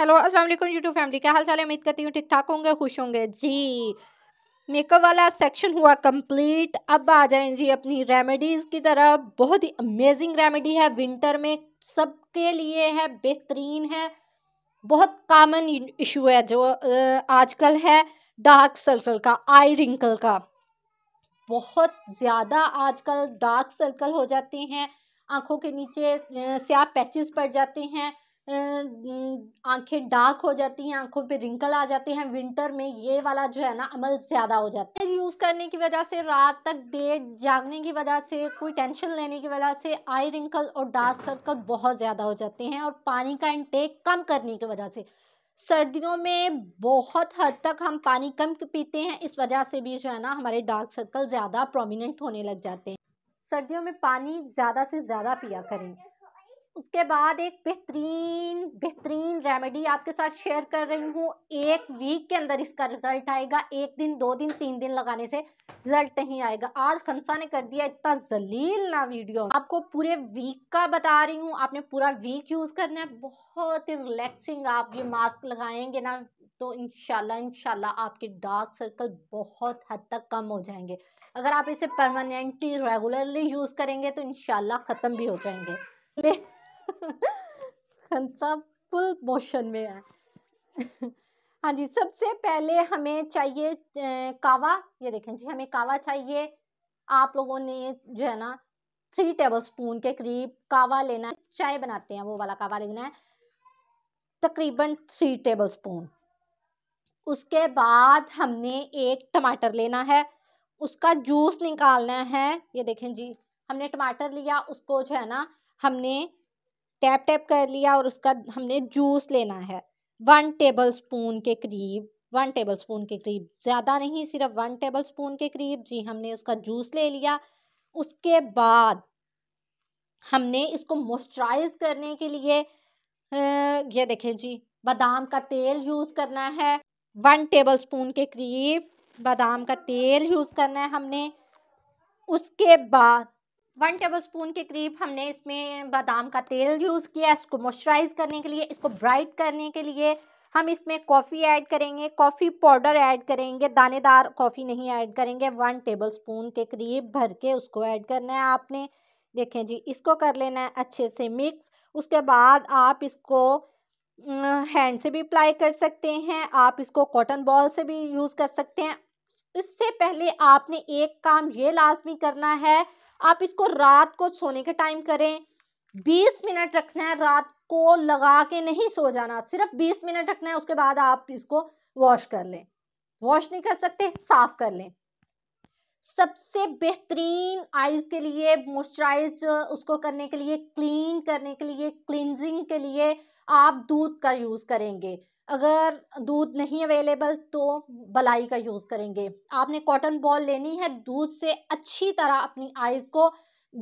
hello अस्सलाम वालेकुम YouTube family क्या हाल चाल है उम्मीद करती हूँ ठीक ठाक होंगे खुश होंगे जी मेकअप वाला सेक्शन हुआ कंप्लीट अब आ जाएं जी अपनी रेमेडीज़ की तरफ बहुत ही अमेजिंग रेमेडी है विंटर में सबके लिए है बेहतरीन है बहुत कॉमन इशू है जो आजकल है डार्क सर्कल का आई रिंकल का बहुत ज़्यादा आजकल डार्क सर्कल हो जाते हैं आंखों के नीचे स्याह पैचेस पड़ जाते हैं आंखें डार्क हो जाती हैं आंखों पे रिंकल आ जाते हैं विंटर में ये वाला जो है ना अमल ज़्यादा हो जाता है यूज़ करने की वजह से रात तक देर जागने की वजह से कोई टेंशन लेने की वजह से आई रिंकल और डार्क सर्कल बहुत ज़्यादा हो जाते हैं और पानी का इंटेक कम करने की वजह से सर्दियों में बहुत हद तक हम पानी कम पीते हैं इस वजह से भी जो है ना हमारे डार्क सर्कल ज़्यादा प्रोमिनेंट होने लग जाते हैं सर्दियों में पानी ज़्यादा से ज़्यादा पिया करें उसके बाद एक बेहतरीन बेहतरीन रेमेडी आपके साथ शेयर कर रही हूँ एक वीक के अंदर इसका रिजल्ट आएगा एक दिन दो दिन तीन दिन लगाने से रिजल्ट नहीं आएगा आज खमसा ने कर दिया इतना जलील ना वीडियो आपको पूरे वीक का बता रही हूँ आपने पूरा वीक यूज करना है बहुत ही रिलैक्सिंग आप ये मास्क लगाएंगे ना तो इनशाला इनशाला आपके डार्क सर्कल बहुत हद तक कम हो जाएंगे अगर आप इसे परमानेंटली रेगुलरली यूज़ करेंगे तो इनशाला ख़त्म भी हो जाएंगे खनसा फुल मोशन में है हाँ जी सबसे पहले हमें चाहिए कावा ये देखें जी हमें कावा चाहिए आप लोगों ने जो है ना थ्री टेबल स्पून के करीब कावा लेना चाय बनाते हैं वो वाला कावा लेना है तकरीबन थ्री टेबल स्पून उसके बाद हमने एक टमाटर लेना है उसका जूस निकालना है ये देखें जी हमने टमाटर लिया उसको जो है ना हमने टैप टैप कर लिया और उसका हमने जूस लेना है वन टेबल स्पून के करीब वन टेबल स्पून के करीब ज़्यादा नहीं सिर्फ वन टेबल स्पून के करीब जी हमने उसका जूस ले लिया उसके बाद हमने इसको मॉइस्चराइज करने के लिए ये देखें जी बादाम का तेल यूज़ करना है वन टेबल स्पून के करीब बादाम का तेल यूज़ करना है हमने उसके बाद वन टेबलस्पून के करीब हमने इसमें बादाम का तेल यूज़ किया इसको मॉइस्चराइज करने के लिए इसको ब्राइट करने के लिए हम इसमें कॉफ़ी ऐड करेंगे कॉफ़ी पाउडर ऐड करेंगे दानेदार कॉफ़ी नहीं ऐड करेंगे वन टेबलस्पून के करीब भर के उसको ऐड करना है आपने देखें जी इसको कर लेना है अच्छे से मिक्स उसके बाद आप इसको हैंड अं, से भी अप्लाई कर सकते हैं आप इसको कॉटन बॉल से भी यूज़ कर सकते हैं इससे पहले आपने एक काम ये लाजमी करना है आप इसको रात को सोने के टाइम करें 20 मिनट रखना है रात को लगा के नहीं सो जाना सिर्फ 20 मिनट रखना है उसके बाद आप इसको वॉश कर लें वॉश नहीं कर सकते साफ कर लें सबसे बेहतरीन आइज के लिए मॉइस्चराइज उसको करने के लिए क्लीन करने के लिए क्लिनजिंग के लिए आप दूध का यूज़ करेंगे अगर दूध नहीं अवेलेबल तो बलाई का यूज़ करेंगे आपने कॉटन बॉल लेनी है दूध से अच्छी तरह अपनी आइज़ को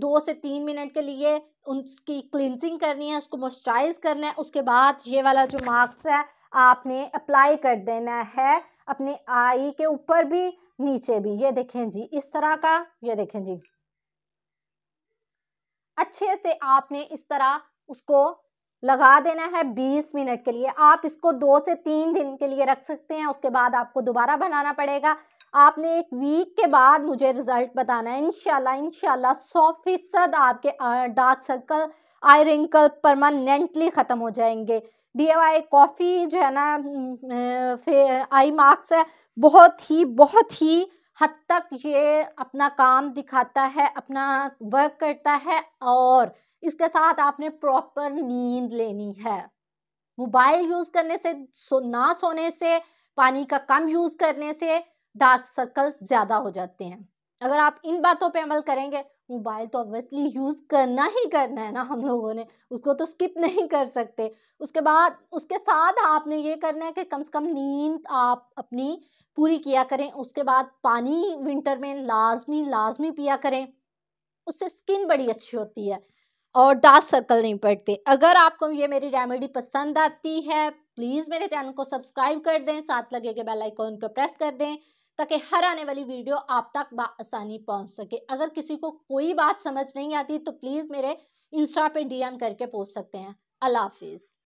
दो से तीन मिनट के लिए उसकी क्लिनजिंग करनी है उसको मॉइस्चराइज करना है उसके बाद ये वाला जो मास्क है आपने अप्लाई कर देना है अपने आई के ऊपर भी नीचे भी ये देखें जी इस तरह का ये देखें जी अच्छे से आपने इस तरह उसको लगा देना है 20 मिनट के लिए आप इसको दो से तीन दिन के लिए रख सकते हैं उसके बाद आपको दोबारा बनाना पड़ेगा आपने एक वीक के बाद मुझे रिजल्ट बताना है इनशाला इनशाला सौ फीसद आपके dark circle eye wrinkle permanently ख़त्म हो जाएंगे डी आई कॉफ़ी जो है ना आई मार्क्स है बहुत ही बहुत ही हद तक ये अपना काम दिखाता है अपना वर्क करता है और इसके साथ आपने प्रॉपर नींद लेनी है मोबाइल यूज करने से सो, ना सोने से पानी का कम यूज करने से डार्क सर्कल ज्यादा हो जाते हैं अगर आप इन बातों पे अमल करेंगे मोबाइल तो ऑब्वियसली यूज करना ही करना है ना हम लोगों ने उसको तो स्किप नहीं कर सकते उसके बाद उसके साथ आपने ये करना है कि कम से कम नींद आप अपनी पूरी किया करें उसके बाद पानी विंटर में लाजमी लाजमी पिया करें उससे स्किन बड़ी अच्छी होती है और डार्क सर्कल नहीं पड़ते अगर आपको ये मेरी रेमेडी पसंद आती है प्लीज़ मेरे चैनल को सब्सक्राइब कर दें साथ लगे के बेल आइकॉन को प्रेस कर दें ताकि हर आने वाली वीडियो आप तक आसानी पहुंच सके अगर किसी को कोई बात समझ नहीं आती तो प्लीज़ मेरे इंस्टा पे डीएम करके पूछ सकते हैं अल्लाह हाफिज़